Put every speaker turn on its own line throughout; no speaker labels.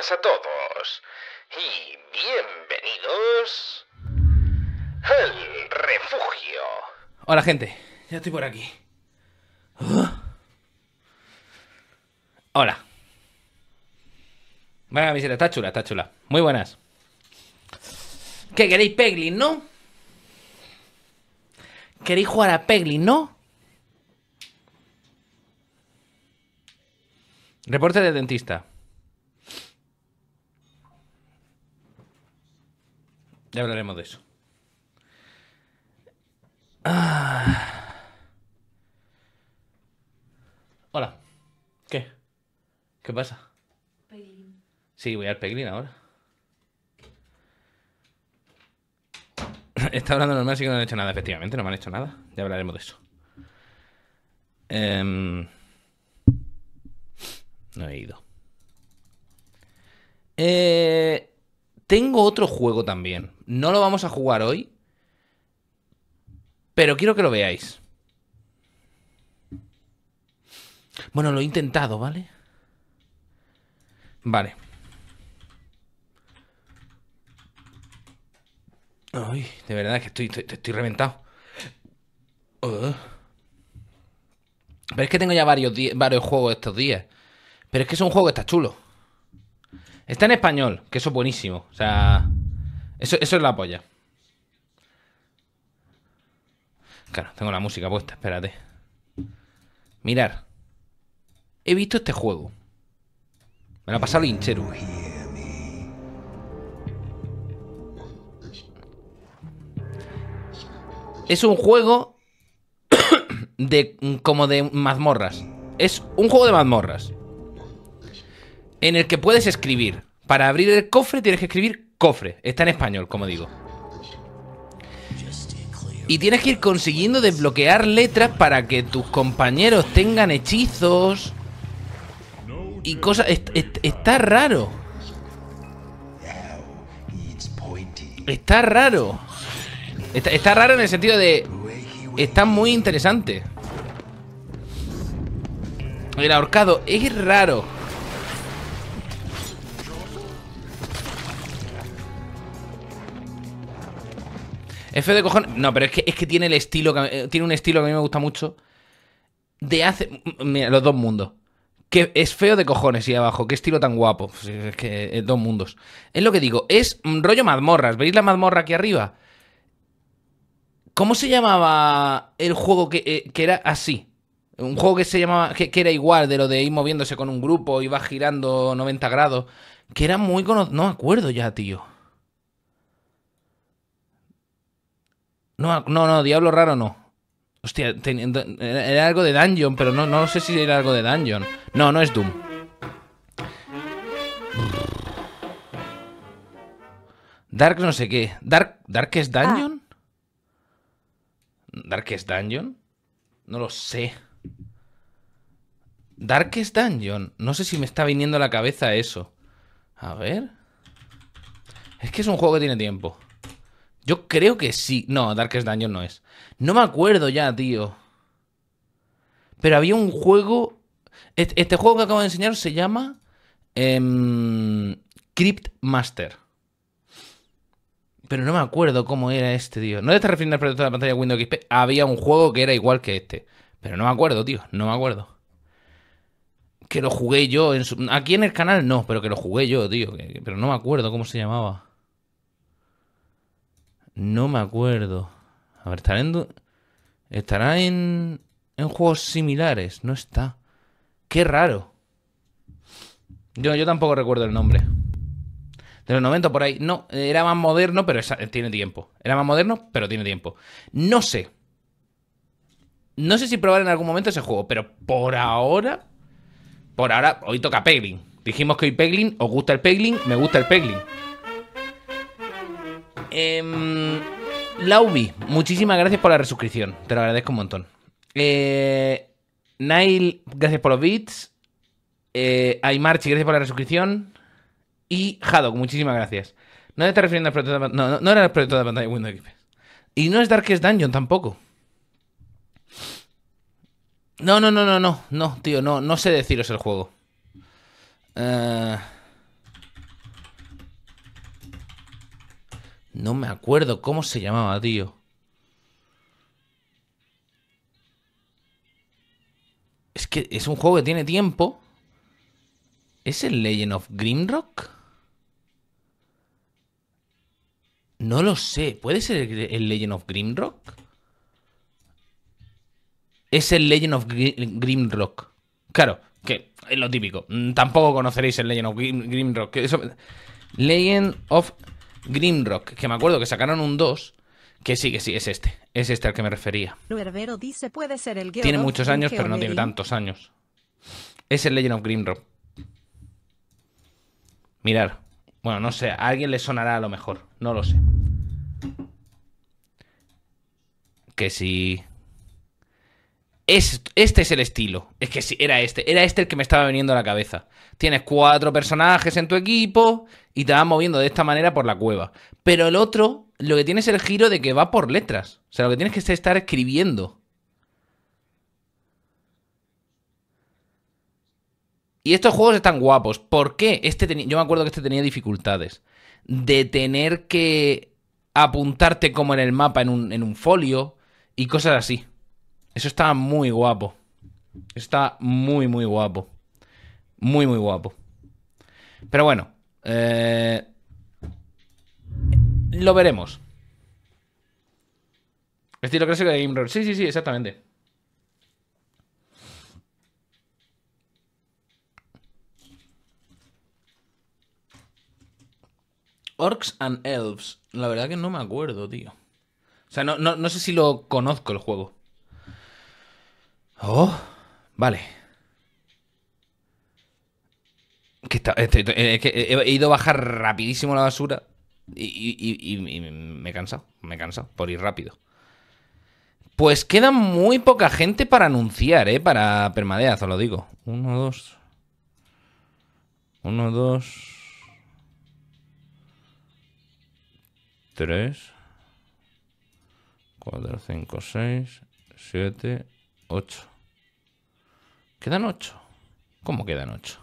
a todos y bienvenidos al refugio. Hola gente, ya estoy por aquí. Hola. Buena camiseta, está chula, está chula. Muy buenas. ¿Qué queréis Peglin, no? ¿Queréis jugar a Peglin, no? Reporte de dentista. Ya hablaremos de eso. Ah. Hola. ¿Qué? ¿Qué pasa? Sí, voy al Peglin ahora. Está hablando normal, así que no han hecho nada, efectivamente, no me han hecho nada. Ya hablaremos de eso. Em, no he ido. Eh, tengo otro juego también. No lo vamos a jugar hoy. Pero quiero que lo veáis. Bueno, lo he intentado, ¿vale? Vale. Ay, de verdad que estoy, reventado. Pero es que tengo ya varios, varios juegos estos días. Pero es que es un juego que está chulo. Está en español, que eso es buenísimo. O sea, eso, es la polla. Claro, tengo la música puesta, espérate. Mirar. He visto este juego. Me lo ha pasado hinchero. Es un juego de como de mazmorras. Es un juego de mazmorras en el que puedes escribir. Para abrir el cofre tienes que escribir cofre. Está en español, como digo. Y tienes que ir consiguiendo desbloquear letras para que tus compañeros tengan hechizos. Y cosas... está raro. Está raro. está raro en el sentido de... Está muy interesante. El ahorcado es raro. Es feo de cojones. No, pero es que, es que tiene el estilo. Eh, tiene un estilo que a mí me gusta mucho. De hace. Mira, los dos mundos. Que es feo de cojones y abajo. Qué estilo tan guapo. Es que eh, dos mundos. Es lo que digo. Es mm, rollo mazmorras. ¿Veis la mazmorra aquí arriba? ¿Cómo se llamaba el juego que, eh, era así? Un juego que se llamaba. Que, era igual de lo de ir moviéndose con un grupo, iba girando 90 grados. Que era muy conocido. No me acuerdo ya, tío. No, no, no, Diablo Raro no. Hostia, era algo de Dungeon, pero no, no sé si era algo de Dungeon. No, no es Doom. Dark no sé qué. Dark, Dark es ah. Dungeon. ¿Dark es Dungeon? No lo sé. ¿Dark es Dungeon. No sé si me está viniendo a la cabeza eso. A ver. Es que es un juego que tiene tiempo. Yo creo que sí. No, Darkest Dungeon no es. No me acuerdo ya, tío. Pero había un juego. Este, juego que acabo de enseñar se llama. Em, Crypt Master. Pero no me acuerdo cómo era este, tío. No te estás refiriendo al de la pantalla de Windows XP. Había un juego que era igual que este. Pero no me acuerdo, tío. No me acuerdo. Que lo jugué yo. En Aquí en el canal no, pero que lo jugué yo, tío. Pero no me acuerdo cómo se llamaba. No me acuerdo. A ver, estará en, estará en, en juegos similares. No está. Qué raro. Yo, yo tampoco recuerdo el nombre. De los 90 por ahí. No, era más moderno, pero tiene tiempo. Era más moderno, pero tiene tiempo. No sé. No sé si probar en algún momento ese juego, pero por ahora. Por ahora, hoy toca Peglin. Dijimos que hoy Peglin, os gusta el Peglin, me gusta el Peglin. Eh, em, Laubi, muchísimas gracias por la resuscripción. Te lo agradezco un montón. Eh, Nail, gracias por los beats Eh, gracias por la resuscripción. Y Haddock, muchísimas gracias. No te estás refiriendo al proyecto de no, no, no, era el proyecto de pantalla de Windows Y no es Darkest Dungeon tampoco. No, no, no, no, no, no, tío, no, no sé deciros el juego. Eh. No me acuerdo cómo se llamaba, tío. Es que es un juego que tiene tiempo. ¿Es el Legend of Grimrock? No lo sé. ¿Puede ser el Legend of Grimrock? Es el Legend of Grimrock. Claro, que es lo típico. Mm, tampoco conoceréis el Legend of Grimrock. Legend of Grimrock, que me acuerdo que sacaron un 2, que sí, que sí, es este. Es este al que me refería.
Tiene muchos años, pero no tiene tantos
años. Es el Legend of Grimrock. Mirar. Bueno, no sé, a alguien le sonará a lo mejor, no lo sé. Que si es, este es el estilo. Es que sí, era este. Era este el que me estaba viniendo a la cabeza. Tienes cuatro personajes en tu equipo y te vas moviendo de esta manera por la cueva. Pero el otro, lo que tiene es el giro de que va por letras. O sea, lo que tienes que estar escribiendo. Y estos juegos están guapos. ¿Por qué? Este Yo me acuerdo que este tenía dificultades. De tener que apuntarte como en el mapa en un folio y cosas así. Eso está muy guapo. Está muy, muy guapo. Muy, muy guapo. Pero bueno. Eh, lo veremos. Estilo clásico de Game Roll. Sí, sí, sí, exactamente. Orcs and Elves. La verdad que no me acuerdo, tío. O sea, no sé si lo conozco el juego. Oh, vale. Este, este, eh, eh, he ido a bajar rapidísimo la basura y, me he cansado, me he cansado por ir rápido. Pues queda muy poca gente para anunciar, ¿eh? Para permadeaz, os lo digo. Uno, dos. Uno, dos. Tres. Cuatro, cinco, seis, siete, ocho. ¿Quedan ocho? ¿Cómo quedan ocho?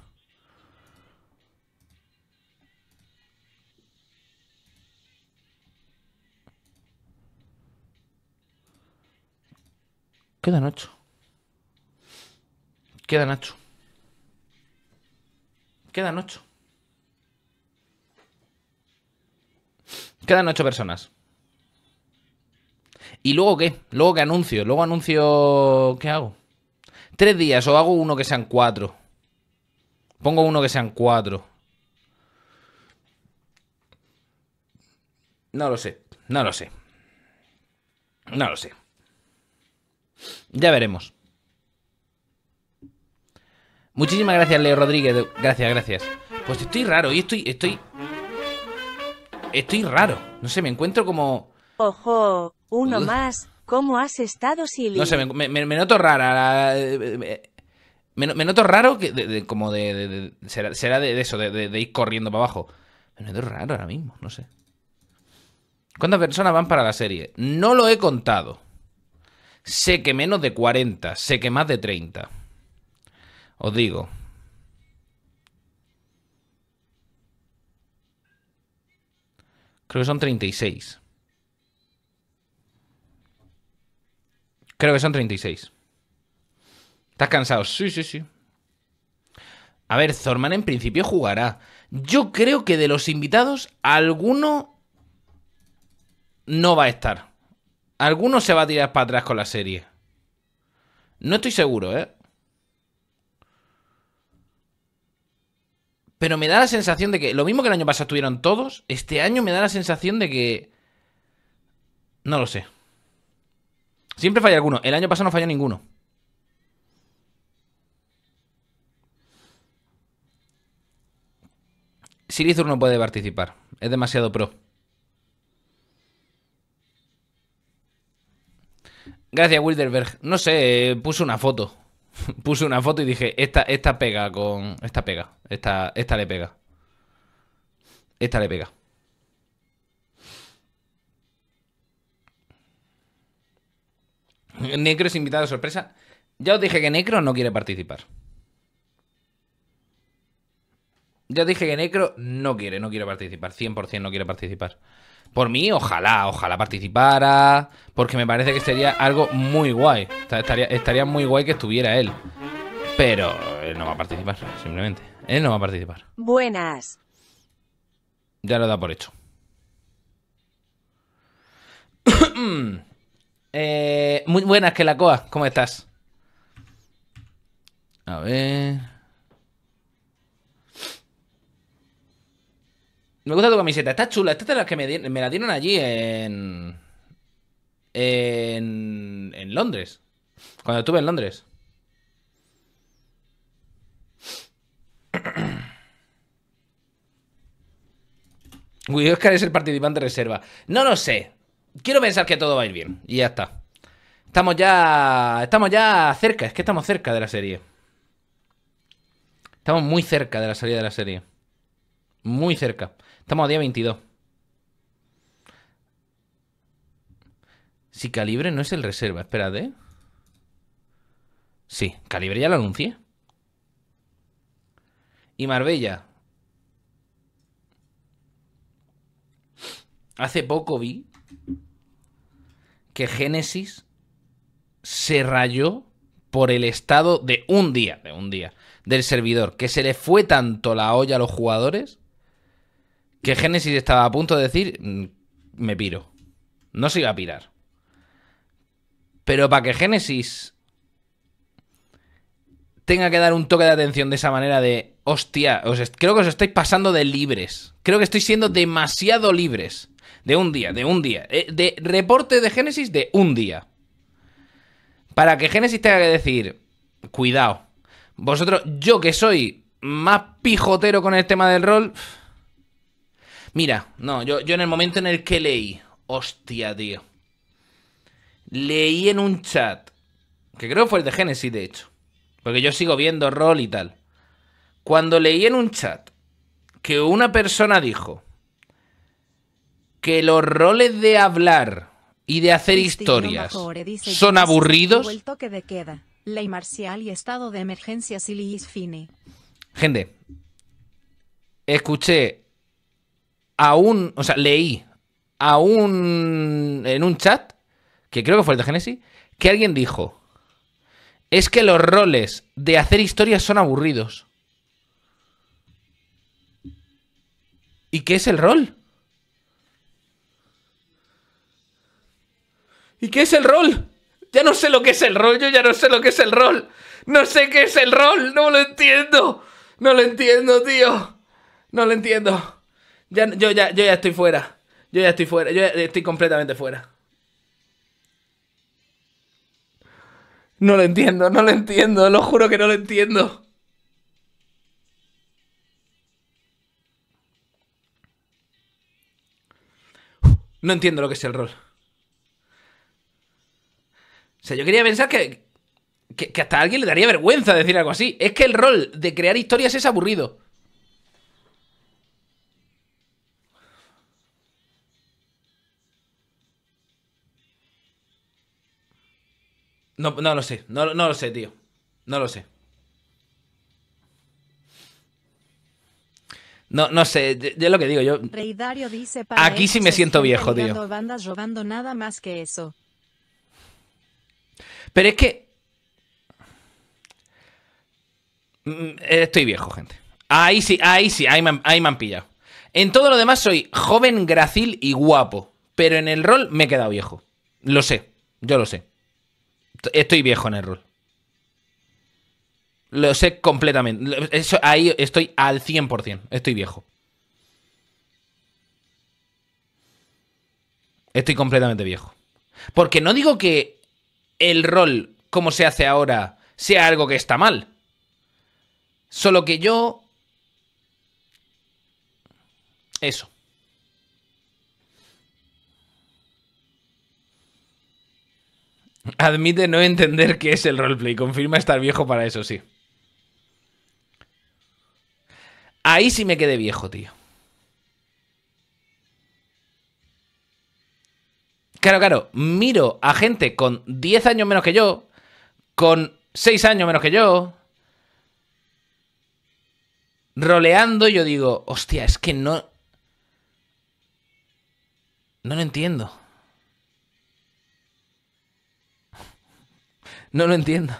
Quedan ocho. Quedan ocho. Quedan ocho. Quedan ocho personas. ¿Y luego qué? ¿Luego qué anuncio? ¿Luego anuncio qué hago? tres días o hago uno que sean cuatro. Pongo uno que sean cuatro. No lo sé, no lo sé. No lo sé. Ya veremos. Muchísimas gracias, Leo Rodríguez. Gracias, gracias. Pues estoy raro, y estoy, estoy... Estoy raro. No sé, me encuentro como...
Ojo, uno más. ¿Cómo has estado, Silly? No sé,
me, noto rara. Eh, eh, me, noto raro que como de, será, será de, eso, de, ir corriendo para abajo. Me noto raro ahora mismo, no sé. ¿Cuántas personas van para la serie? No lo he contado. Sé que menos de 40, sé que más de 30. Os digo. Creo que son 36. Creo que son 36. ¿Estás cansado? Sí, sí, sí. A ver, Zorman en principio jugará. Yo creo que de los invitados, alguno no va a estar. Alguno se va a tirar para atrás con la serie. No estoy seguro, ¿eh? Pero me da la sensación de que, lo mismo que el año pasado estuvieron todos, este año me da la sensación de que... No lo sé. Siempre falla alguno. El año pasado no falla ninguno. Silithur no puede participar. Es demasiado pro. Gracias, Wilderberg. No sé, eh, puse una foto. puse una foto y dije, esta, esta pega con... Esta pega. Esta, esta le pega. Esta le pega. Necro es invitado a sorpresa. Ya os dije que Necro no quiere participar. Ya os dije que Necro no quiere, no quiere participar. 100% no quiere participar. Por mí, ojalá, ojalá participara. Porque me parece que sería algo muy guay. Estaría, estaría muy guay que estuviera él. Pero él no va a participar, simplemente. Él no va a participar. Buenas. Ya lo da por hecho. Mm. Eh, muy buenas, que la coa. ¿Cómo estás? A ver. Me gusta tu camiseta. Está chula. Esta es la que me, la dieron allí en... en. En Londres. Cuando estuve en Londres. Uy, Oscar es el participante reserva. No lo sé. Quiero pensar que todo va a ir bien. Y ya está. Estamos ya. Estamos ya cerca. Es que estamos cerca de la serie. Estamos muy cerca de la salida de la serie. Muy cerca. Estamos a día 22. Si calibre no es el reserva, Esperad, ¿eh? Sí, calibre ya lo anuncié. Y Marbella. Hace poco vi que Génesis se rayó por el estado de un día, de un día, del servidor, que se le fue tanto la olla a los jugadores que Génesis estaba a punto de decir, mm, me piro. No se iba a pirar. Pero para que Génesis tenga que dar un toque de atención de esa manera de, hostia, creo que os estáis pasando de libres. Creo que estoy siendo demasiado libres de un día, de un día. Eh, de, reporte de Génesis de un día. Para que Génesis tenga que decir, cuidado, vosotros, yo que soy más pijotero con el tema del rol... Mira, no, yo, yo en el momento en el que leí, hostia, tío. Leí en un chat, que creo fue el de Génesis, de hecho. Porque yo sigo viendo rol y tal. Cuando leí en un chat que una persona dijo, que los roles de hablar y de hacer historias son aburridos.
Ley marcial y estado de emergencia
Gente, escuché a un, o sea, leí a un en un chat que creo que fue el de Genesis, que alguien dijo es que los roles de hacer historias son aburridos. ¿Y qué es el rol? ¿Y qué es el rol? Ya no sé lo que es el rol, yo ya no sé lo que es el rol. No sé qué es el rol, no lo entiendo. No lo entiendo, tío. No lo entiendo. Ya, yo, ya, yo ya estoy fuera. Yo ya estoy fuera, yo ya estoy completamente fuera. No lo entiendo, no lo entiendo, lo juro que no lo entiendo. No entiendo lo que es el rol. O sea, yo quería pensar que, que, hasta a alguien le daría vergüenza decir algo así. Es que el rol de crear historias es aburrido. No, no, lo sé, no, lo sé, tío. No lo sé. No, no sé, es lo que digo yo.
Aquí sí me siento viejo, tío. nada más que eso.
Pero es que... Mm, eh, estoy viejo, gente. Ahí sí, ahí sí, ahí me, han pillado. En todo lo demás soy joven, gracil y guapo. Pero en el rol me he quedado viejo. Lo sé, yo lo sé. Estoy viejo en el rol. Lo sé completamente. Eso, ahí estoy al 100%. Estoy viejo. Estoy completamente viejo. Porque no digo que el rol como se hace ahora sea algo que está mal. Solo que yo... Eso. Admite no entender qué es el roleplay. Confirma estar viejo para eso, sí. Ahí sí me quedé viejo, tío. Claro, claro, miro a gente con 10 años menos que yo, con 6 años menos que yo, roleando y yo digo, hostia, es que no... No lo entiendo. No lo entiendo.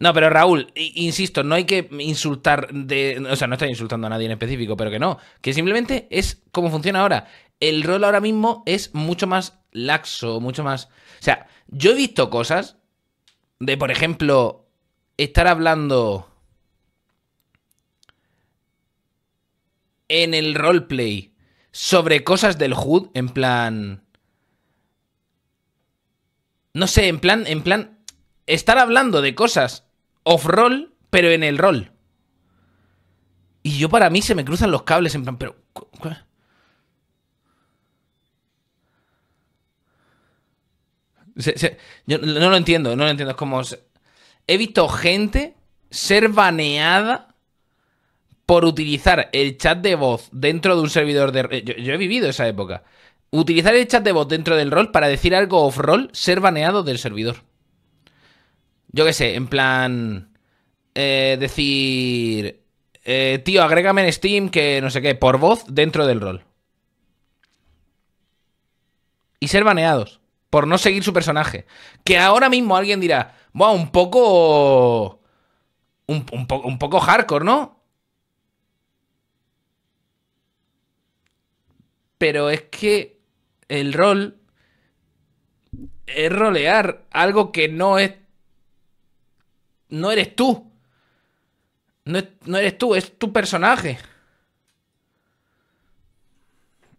No, pero Raúl, insisto, no hay que insultar de. O sea, no estoy insultando a nadie en específico, pero que no. Que simplemente es como funciona ahora. El rol ahora mismo es mucho más laxo, mucho más. O sea, yo he visto cosas de, por ejemplo, estar hablando. En el roleplay. Sobre cosas del HUD, en plan. No sé, en plan, en plan. Estar hablando de cosas off-roll, pero en el rol. Y yo para mí se me cruzan los cables en plan, pero... no lo entiendo, no lo entiendo. Es como... he visto gente ser baneada por utilizar el chat de voz dentro de un servidor de... Eh, yo, yo he vivido esa época. Utilizar el chat de voz dentro del rol para decir algo off-roll, ser baneado del servidor yo qué sé, en plan, eh, decir, eh, tío, agrégame en Steam que no sé qué, por voz dentro del rol. Y ser baneados por no seguir su personaje. Que ahora mismo alguien dirá, wow, un poco... Un, un poco hardcore, ¿no? Pero es que el rol es rolear algo que no es no eres tú. No, eres tú, es tu personaje.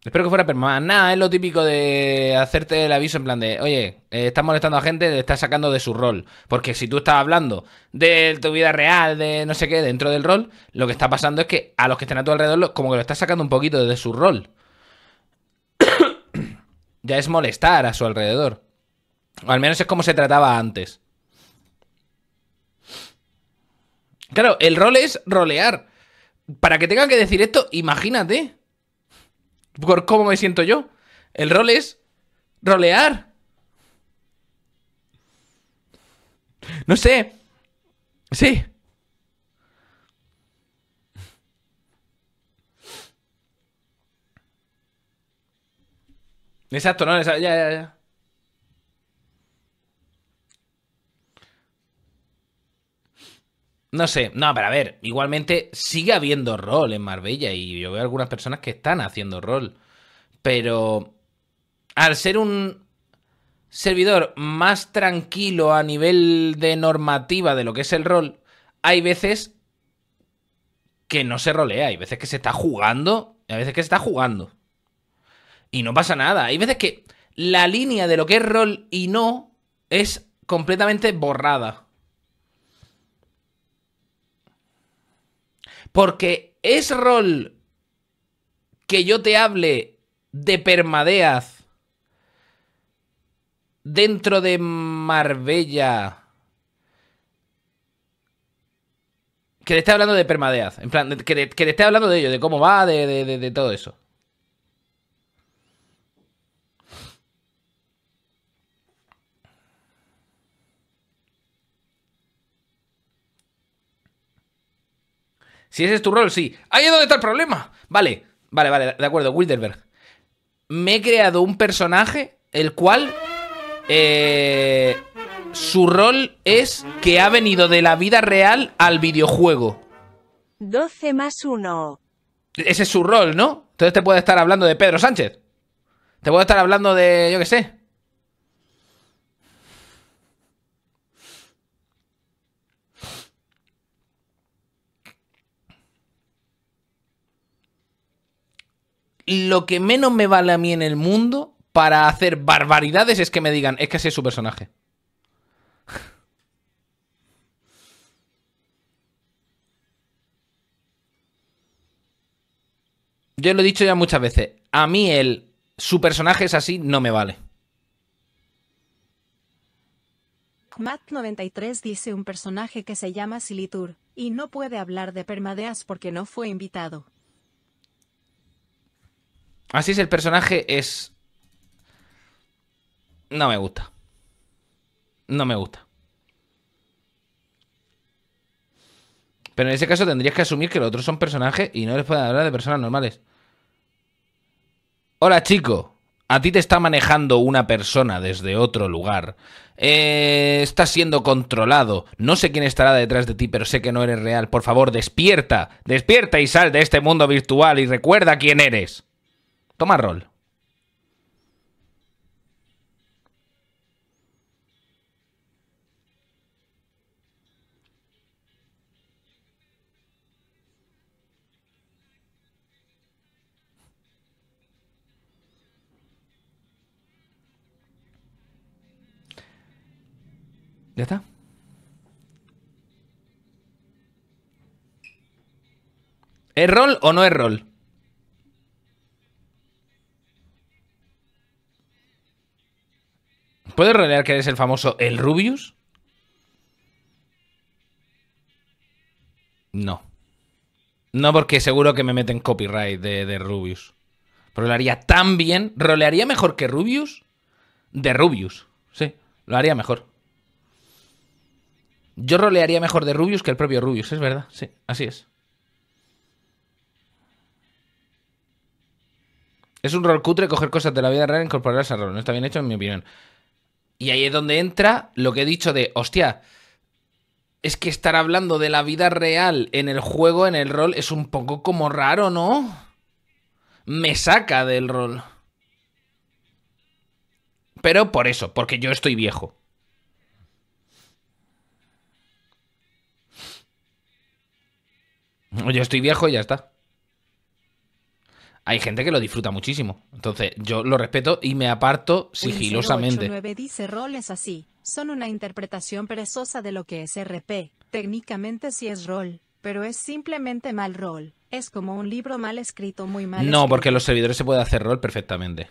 Espero que fuera permanente. Nada, es lo típico de hacerte el aviso en plan de, oye, eh, estás molestando a gente, te estás sacando de su rol. Porque si tú estás hablando de tu vida real, de no sé qué, dentro del rol, lo que está pasando es que a los que están a tu alrededor, como que lo estás sacando un poquito de su rol. ya es molestar a su alrededor. O al menos es como se trataba antes. Claro, el rol es rolear. Para que tengan que decir esto, imagínate. Por cómo me siento yo. El rol es rolear. No sé. Sí. Exacto, ¿no? Ya, ya, ya. No sé, no, pero a ver, igualmente sigue habiendo rol en Marbella y yo veo algunas personas que están haciendo rol. Pero al ser un servidor más tranquilo a nivel de normativa de lo que es el rol, hay veces que no se rolea, hay veces que se está jugando, hay veces que se está jugando. Y no pasa nada, hay veces que la línea de lo que es rol y no es completamente borrada. Porque es rol que yo te hable de Permadeath dentro de Marbella. Que le esté hablando de Permadeath, En plan, que, le esté hablando de ello, de cómo va, de, de, de todo eso. Si ese es tu rol, sí. Ahí es donde está el problema. Vale, vale, vale, de acuerdo, Wilderberg. Me he creado un personaje el cual eh, su rol es que ha venido de la vida real al videojuego.
12 más 1.
Ese es su rol, ¿no? Entonces te puede estar hablando de Pedro Sánchez. Te puedo estar hablando de, yo qué sé, lo que menos me vale a mí en el mundo para hacer barbaridades es que me digan, es que ese es su personaje. Yo lo he dicho ya muchas veces. A mí el su personaje es así no me vale.
Matt93 dice un personaje que se llama Silitur, y no puede hablar de permadeas porque no fue invitado.
Así es el personaje, es... No me gusta. No me gusta. Pero en ese caso tendrías que asumir que los otros son personajes y no les puedes hablar de personas normales. Hola chico, a ti te está manejando una persona desde otro lugar. Eh, estás siendo controlado. No sé quién estará detrás de ti, pero sé que no eres real. Por favor, despierta. Despierta y sal de este mundo virtual y recuerda quién eres. Toma rol. Ya está. ¿Es rol o no es rol? ¿Puedes rolear que eres el famoso El Rubius? No. No, porque seguro que me meten copyright de, de Rubius. Pero lo haría tan bien. ¿Rolearía mejor que Rubius? De Rubius. Sí, lo haría mejor. Yo rolearía mejor de Rubius que el propio Rubius, es verdad. Sí, así es. Es un rol cutre coger cosas de la vida real e incorporarlas al rol. No está bien hecho, en mi opinión. Y ahí es donde entra lo que he dicho de, hostia, es que estar hablando de la vida real en el juego, en el rol, es un poco como raro, ¿no? Me saca del rol. Pero por eso, porque yo estoy viejo. Yo estoy viejo y ya está hay gente que lo disfruta muchísimo. Entonces, yo lo respeto y me aparto sigilosamente.
dice roles así, son una interpretación perezosa de lo que es RP. Técnicamente sí es rol, pero es simplemente mal rol. Es como un libro mal escrito, muy mal. No, porque en los
servidores se puede hacer rol perfectamente.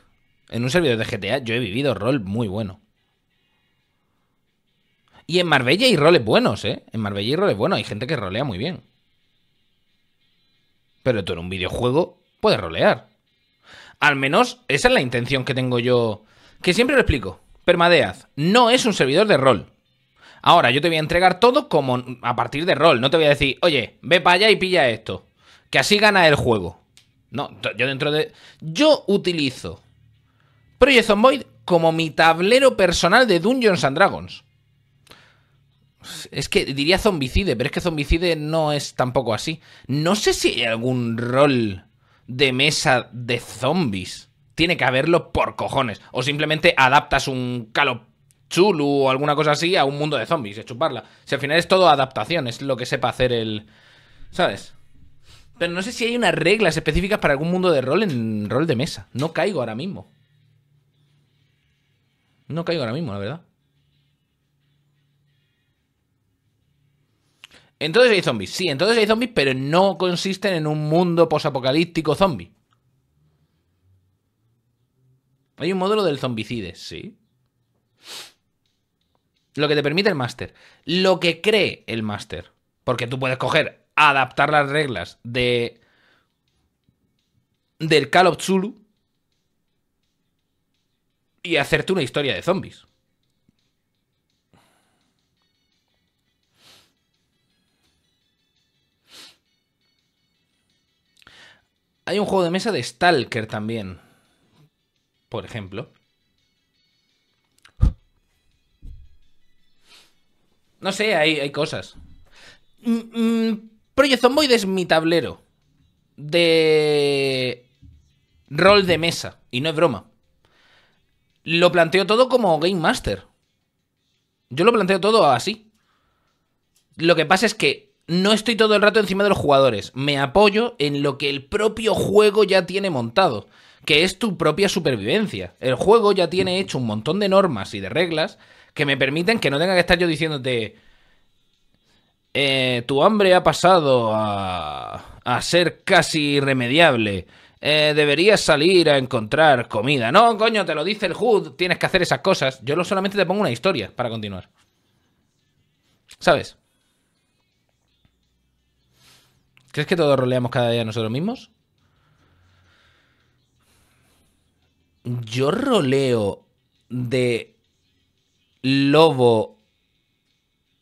En un servidor de GTA yo he vivido rol muy bueno. Y en Marbella hay roles buenos, ¿eh? En Marbella hay roles buenos, hay gente que rolea muy bien. Pero tú en un videojuego Puedes rolear. Al menos esa es la intención que tengo yo. Que siempre lo explico. Permadeath no es un servidor de rol. Ahora, yo te voy a entregar todo como a partir de rol. No te voy a decir, oye, ve para allá y pilla esto. Que así gana el juego. No, yo dentro de. Yo utilizo Project Zomboid como mi tablero personal de Dungeons and Dragons. Es que diría zombicide, pero es que zombicide no es tampoco así. No sé si hay algún rol de mesa de zombies. Tiene que haberlo por cojones. O simplemente adaptas un calo Chulu o alguna cosa así a un mundo de zombies, Y chuparla. Si al final es todo adaptación, es lo que sepa hacer el. ¿Sabes? Pero no sé si hay unas reglas específicas para algún mundo de rol en rol de mesa. No caigo ahora mismo. No caigo ahora mismo, la verdad. Entonces hay zombies, sí, entonces hay zombies, pero no consisten en un mundo posapocalíptico zombie. Hay un módulo del zombicide, sí. Lo que te permite el máster. Lo que cree el máster. Porque tú puedes coger, adaptar las reglas de. del Call of Cthulhu. Y hacerte una historia de zombies. Hay un juego de mesa de Stalker también. Por ejemplo. No sé, hay, cosas. Mm, mm, Proyecto es mi tablero. De rol de mesa. Y no es broma. Lo planteo todo como Game Master. Yo lo planteo todo así. Lo que pasa es que no estoy todo el rato encima de los jugadores, me apoyo en lo que el propio juego ya tiene montado, que es tu propia supervivencia. El juego ya tiene hecho un montón de normas y de reglas que me permiten que no tenga que estar yo diciéndote, eh, tu hambre ha pasado a, ser casi irremediable. Eh, deberías salir a encontrar comida. No, coño, te lo dice el HUD, tienes que hacer esas cosas. Yo solamente te pongo una historia para continuar. ¿Sabes? ¿Crees que todos roleamos cada día nosotros mismos? Yo roleo de lobo.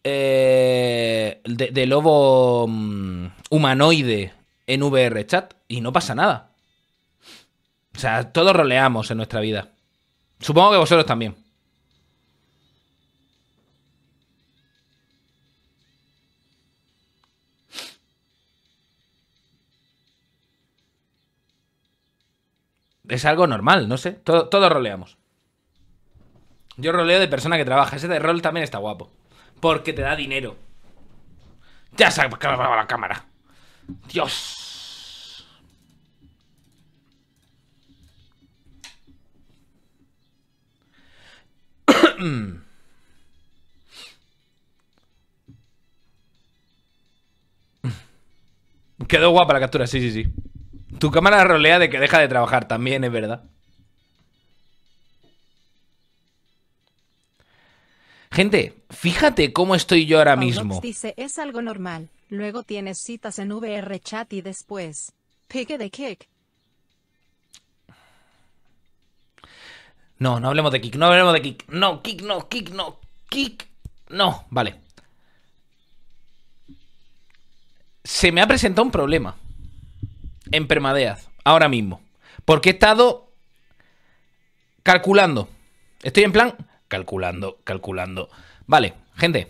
Eh, de, lobo mm, humanoide en VR chat y no pasa nada. O sea, todos roleamos en nuestra vida. Supongo que vosotros también. es algo normal, no sé. Todo, todos roleamos. Yo roleo de persona que trabaja. Ese de rol también está guapo. Porque te da dinero. Ya se acabado la cámara. Dios. Quedó guapa la captura, sí, sí, sí. Tu cámara rolea de que deja de trabajar, también es verdad. Gente, fíjate cómo estoy yo ahora mismo.
dice, es algo normal. Luego tienes citas en VR chat y después. de
No, no hablemos de kick, no hablemos de kick. No, kick, no, kick, no, kick. No, vale. Se me ha presentado un problema en Permadeath ahora mismo. Porque he estado calculando. Estoy en plan calculando, calculando. Vale, gente.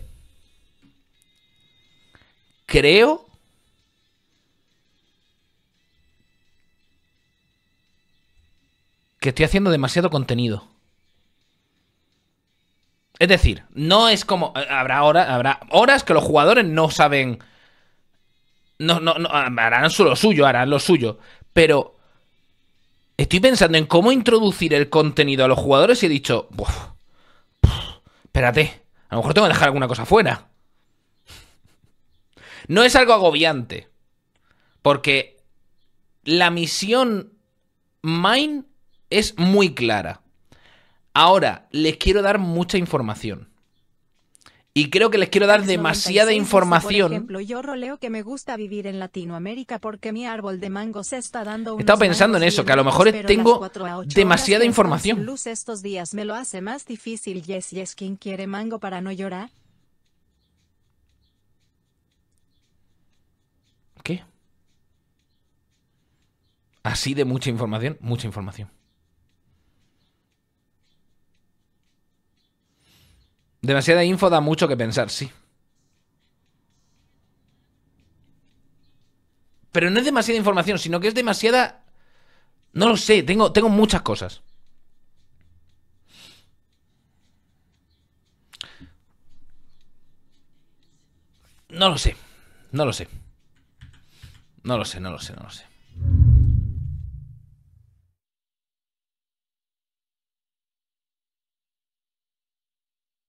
Creo que estoy haciendo demasiado contenido. Es decir, no es como eh, habrá horas, habrá horas que los jugadores no saben no, no, no, ah, harán lo suyo, harán lo suyo. Pero estoy pensando en cómo introducir el contenido a los jugadores y he dicho, espérate, a lo mejor tengo que dejar alguna cosa fuera. No es algo agobiante, porque la misión Mine es muy clara. Ahora, les quiero dar mucha información. Y creo que les quiero dar demasiada información. Por ejemplo,
yo roleo que me gusta vivir en Latinoamérica porque mi árbol de mangos está dando unos Estaba pensando en eso, que a lo mejor tengo demasiada información. Luz estos días me lo hace más difícil. Yes, yes, ¿quién quiere mango para no llorar?
¿Qué? Así de mucha información, mucha información. Demasiada info da mucho que pensar, sí. Pero no es demasiada información, sino que es demasiada... No lo sé, tengo, tengo muchas cosas. No lo sé, no lo sé. No lo sé, no lo sé, no lo sé.